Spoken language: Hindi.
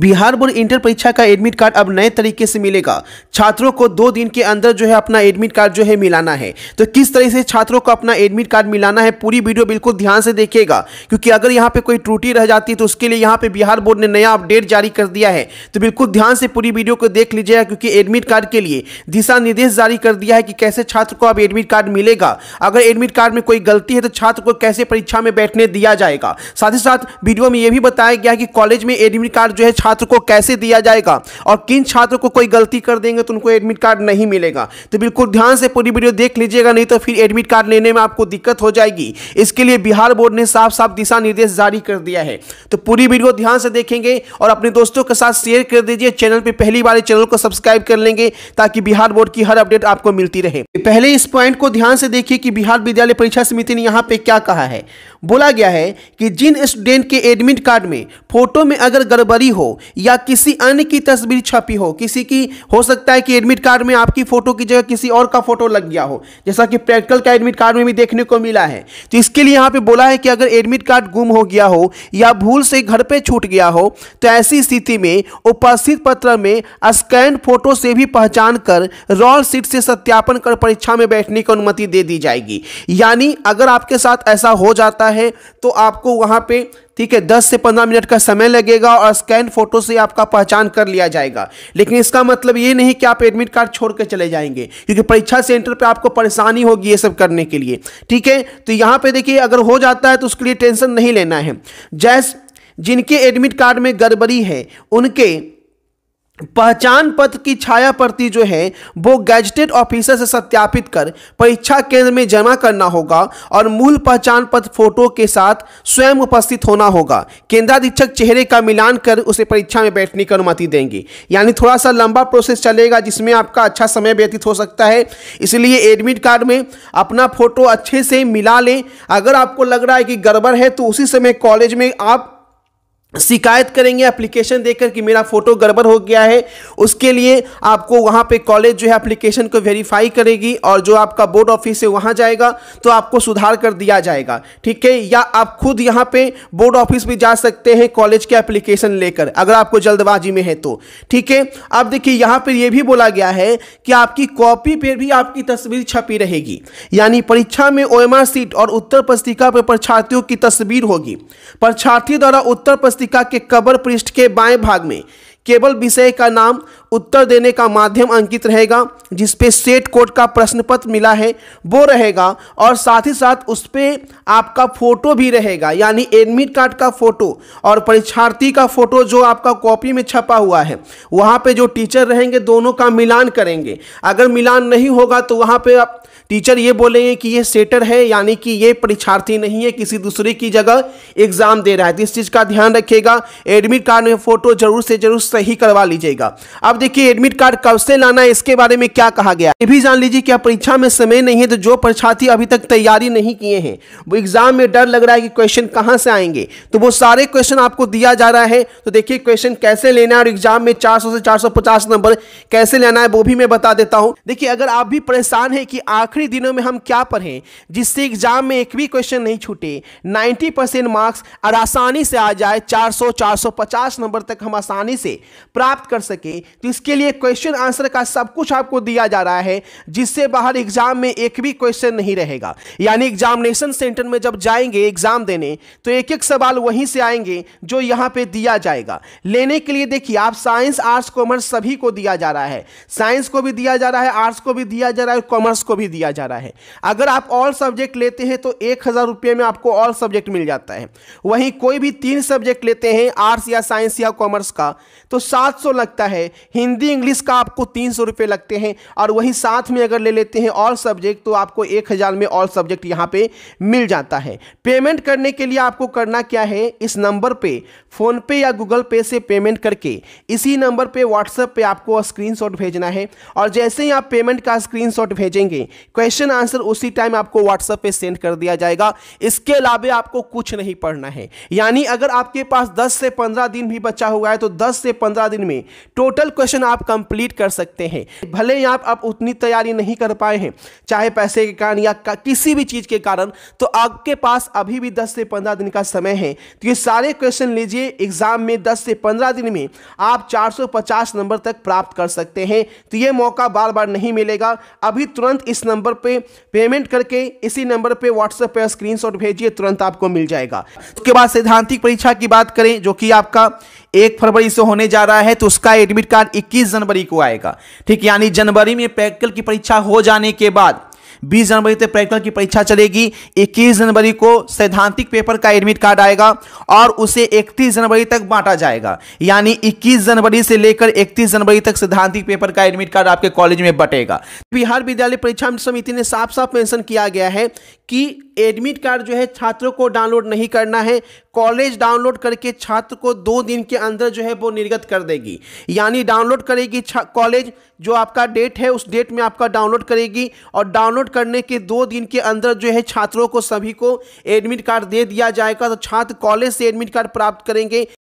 बिहार बोर्ड इंटर परीक्षा का एडमिट कार्ड अब नए तरीके से मिलेगा छात्रों को दो दिन के अंदर जो है अपना एडमिट कार्ड जो है मिलाना है तो किस तरह से छात्रों को अपना एडमिट कार्ड मिलाना है पूरी वीडियो बिल्कुल ध्यान से देखिएगा क्योंकि अगर यहाँ पे कोई त्रुटि रह जाती है तो उसके लिए यहाँ पे बिहार बोर्ड ने नया अपडेट जारी कर दिया है तो बिल्कुल ध्यान से पूरी वीडियो को देख लीजिएगा क्योंकि एडमिट कार्ड के लिए दिशा निर्देश जारी कर दिया है कि कैसे छात्र को अब एडमिट कार्ड मिलेगा अगर एडमिट कार्ड में कोई गलती है तो छात्र को कैसे परीक्षा में बैठने दिया जाएगा साथ ही साथ वीडियो में यह भी बताया गया कि कॉलेज में एडमिट कार्ड जो है छात्र को कैसे दिया जाएगा और किन छात्रों को कोई गलती कर देंगे तो उनको एडमिट कार्ड नहीं मिलेगा तो बिल्कुल ध्यान से पूरी वीडियो देख लीजिएगा नहीं तो फिर एडमिट कार्ड लेने में आपको दिक्कत हो जाएगी इसके लिए बिहार बोर्ड ने साफ साफ दिशा निर्देश जारी कर दिया है तो पूरी वीडियो ध्यान से देखेंगे और अपने दोस्तों के साथ शेयर कर दीजिए चैनल पर पहली बार चैनल को सब्सक्राइब कर लेंगे ताकि बिहार बोर्ड की हर अपडेट आपको मिलती रहे पहले इस पॉइंट को ध्यान से देखिए कि बिहार विद्यालय परीक्षा समिति ने यहाँ पे क्या कहा है बोला गया है कि जिन स्टूडेंट के एडमिट कार्ड में फोटो में अगर गड़बड़ी हो या किसी अन्य की तस्वीर छपी हो किसी की हो सकता है कि एडमिट कार्ड में आपकी फोटो की जगह किसी और का फोटो लग गया हो जैसा कि प्रैक्टिकल का एडमिट कार्ड में भी देखने को मिला है तो इसके लिए यहाँ पे बोला है कि अगर एडमिट कार्ड गुम हो गया हो या भूल से घर पर छूट गया हो तो ऐसी स्थिति में उपस्थित पत्र में स्कैन फोटो से भी पहचान कर रॉल सीट से सत्यापन कर परीक्षा में बैठने की अनुमति दे दी जाएगी यानी अगर आपके साथ ऐसा हो जाता है तो आपको वहाँ पे ठीक है 10 से 15 मिनट का समय लगेगा और स्कैन फोटो से आपका पहचान कर लिया जाएगा लेकिन इसका मतलब ये नहीं कि आप एडमिट कार्ड छोड़ कर चले जाएंगे क्योंकि परीक्षा सेंटर पर आपको परेशानी होगी ये सब करने के लिए ठीक है तो यहाँ पर देखिए अगर हो जाता है तो उसके लिए टेंशन नहीं लेना है जैस जिनके एडमिट कार्ड में गड़बड़ी है उनके पहचान पत्र की छाया प्रति जो है वो गैजेटेड ऑफिसर से सत्यापित कर परीक्षा केंद्र में जमा करना होगा और मूल पहचान पत्र फोटो के साथ स्वयं उपस्थित होना होगा केंद्राधीक्षक चेहरे का मिलान कर उसे परीक्षा में बैठने की अनुमति देंगे यानी थोड़ा सा लंबा प्रोसेस चलेगा जिसमें आपका अच्छा समय व्यतीत हो सकता है इसलिए एडमिट कार्ड में अपना फोटो अच्छे से मिला लें अगर आपको लग रहा है कि गड़बड़ है तो उसी समय कॉलेज में आप शिकायत करेंगे एप्लीकेशन देकर कि मेरा फ़ोटो गड़बड़ हो गया है उसके लिए आपको वहाँ पे कॉलेज जो है एप्लीकेशन को वेरीफाई करेगी और जो आपका बोर्ड ऑफिस है वहाँ जाएगा तो आपको सुधार कर दिया जाएगा ठीक है या आप खुद यहाँ पे बोर्ड ऑफिस भी जा सकते हैं कॉलेज के एप्लीकेशन लेकर अगर आपको जल्दबाजी में है तो ठीक है अब देखिए यहाँ पर यह भी बोला गया है कि आपकी कॉपी पर भी आपकी तस्वीर छपी रहेगी यानी परीक्षा में ओ सीट और उत्तर पुस्तिका पर परीक्षार्थियों की तस्वीर होगी परीक्षार्थी द्वारा उत्तर पुस्तिका पुस्तिका के कबर पृष्ठ के बाएं भाग में केवल विषय का नाम उत्तर देने का माध्यम अंकित रहेगा जिस पे सेट कोड का प्रश्न पत्र मिला है वो रहेगा और साथ ही साथ उस पर आपका फोटो भी रहेगा यानी एडमिट कार्ड का फोटो और परीक्षार्थी का फोटो जो आपका कॉपी में छपा हुआ है वहाँ पे जो टीचर रहेंगे दोनों का मिलान करेंगे अगर मिलान नहीं होगा तो वहाँ पे आप टीचर ये बोलेंगे कि ये सेटर है यानी कि ये परीक्षार्थी नहीं है किसी दूसरे की जगह एग्जाम दे रहा है तो इस चीज़ का ध्यान रखिएगा एडमिट कार्ड में फोटो जरूर से जरूर सही करवा लीजिएगा अब देखिए एडमिट कार्ड कब से लाना है इसके बारे में क्या कहा गया ये भी जान लीजिए कि परीक्षा में समय नहीं है तो जो परीक्षार्थी अभी तक तैयारी नहीं किए हैं वो एग्जाम में डर लग रहा है कि क्वेश्चन कहाँ से आएंगे तो वो सारे क्वेश्चन आपको दिया जा रहा है तो देखिए क्वेश्चन कैसे लेना है और एग्जाम में चार से चार नंबर कैसे लेना है वो भी मैं बता देता हूँ देखिए अगर आप भी परेशान है कि आखिरी दिनों में हम क्या पढ़ें जिससे एग्जाम में एक भी क्वेश्चन नहीं छूटे नाइन्टी मार्क्स और आसानी से आ जाए चार सौ नंबर तक हम आसानी से प्राप्त कर सके तो इसके लिए क्वेश्चन आंसर का सब कुछ आपको दिया जा रहा है जिससे बाहर एग्जाम में एक भी क्वेश्चन नहीं रहेगा यानी एग्जामिनेशन सेंटर में जब जाएंगे एग्जाम देने तो एक एक सवाल वहीं से आएंगे जो यहां पे दिया जाएगा लेने के लिए देखिए आप साइंस आर्ट्स कॉमर्स सभी को दिया जा रहा है साइंस को भी दिया जा रहा है आर्ट्स को भी दिया जा रहा है कॉमर्स को भी दिया जा रहा है अगर आप ऑल सब्जेक्ट लेते हैं तो एक हज़ार रुपये में आपको ऑल सब्जेक्ट मिल जाता है वहीं कोई भी तीन सब्जेक्ट लेते हैं आर्ट्स या साइंस या कॉमर्स का तो सात सौ लगता है हिंदी इंग्लिश का आपको तीन सौ रुपये लगते हैं और वहीं साथ में अगर ले लेते हैं ऑल सब्जेक्ट तो आपको एक हज़ार में ऑल सब्जेक्ट यहाँ पे मिल जाता है पेमेंट करने के लिए आपको करना क्या है इस नंबर पे फोन पे या गूगल पे से पेमेंट करके इसी नंबर पे व्हाट्सएप पे आपको स्क्रीनशॉट भेजना है और जैसे ही आप पेमेंट का स्क्रीनशॉट भेजेंगे क्वेश्चन आंसर उसी टाइम आपको व्हाट्सएप पर सेंड कर दिया जाएगा इसके अलावा आपको कुछ नहीं पढ़ना है यानी अगर आपके पास दस से पंद्रह दिन भी बचा हुआ है तो दस से पंद्रह दिन में टोटल क्वेश्चन आप कंप्लीट कर सकते हैं भले ही आप, आप उतनी तैयारी नहीं कर पाए हैं चाहे पैसे के कारण या किसी भी चीज़ के कारण तो आपके पास अभी भी दस से पंद्रह दिन का समय है तो ये सारे क्वेश्चन लीजिए एग्जाम में दस से पंद्रह दिन में आप 450 नंबर तक प्राप्त कर सकते हैं तो ये मौका बार बार नहीं मिलेगा अभी तुरंत इस नंबर पर पेमेंट करके इसी नंबर पर व्हाट्सएप पर स्क्रीन भेजिए तुरंत आपको मिल जाएगा उसके बाद सैद्धांतिक परीक्षा की बात करें जो कि आपका एक फरवरी से होने जा रहा है तो उसका एडमिट कार्ड 21 जनवरी को आएगा ठीक यानी जनवरी में पैकल की परीक्षा हो जाने के बाद बीस जनवरी तक प्रैक्टिकल की परीक्षा चलेगी इक्कीस जनवरी को सैद्धांतिक पेपर का एडमिट कार्ड आएगा और उसे इकतीस जनवरी तक बांटा जाएगा यानी इक्कीस जनवरी से लेकर इकतीस जनवरी तक सैद्धांतिक पेपर का एडमिट कार्ड आपके कॉलेज में बटेगा बिहार विद्यालय परीक्षा समिति ने साफ साफ मेंशन किया गया है कि एडमिट कार्ड जो है छात्रों को डाउनलोड नहीं करना है कॉलेज डाउनलोड करके छात्र को दो दिन के अंदर जो है वो निर्गत कर देगी यानी डाउनलोड करेगी कॉलेज जो आपका डेट है उस डेट में आपका डाउनलोड करेगी और डाउनलोड डाउनलोड करने के दो दिन के अंदर जो है छात्रों को सभी को एडमिट कार्ड दे दिया जाएगा तो छात्र कॉलेज से एडमिट कार्ड प्राप्त करेंगे